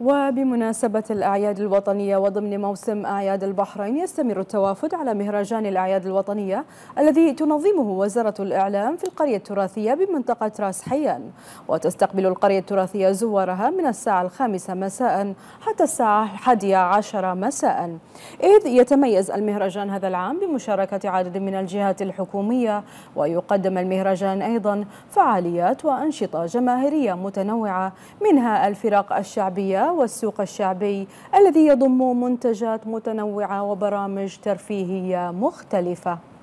وبمناسبة الأعياد الوطنية وضمن موسم أعياد البحرين يستمر التوافد على مهرجان الأعياد الوطنية الذي تنظمه وزارة الإعلام في القرية التراثية بمنطقة راس حيان وتستقبل القرية التراثية زوارها من الساعة الخامسة مساء حتى الساعة الحادية عشرة مساء إذ يتميز المهرجان هذا العام بمشاركة عدد من الجهات الحكومية ويقدم المهرجان أيضا فعاليات وأنشطة جماهيرية متنوعة منها الفرق الشعبية والسوق الشعبي الذي يضم منتجات متنوعة وبرامج ترفيهية مختلفة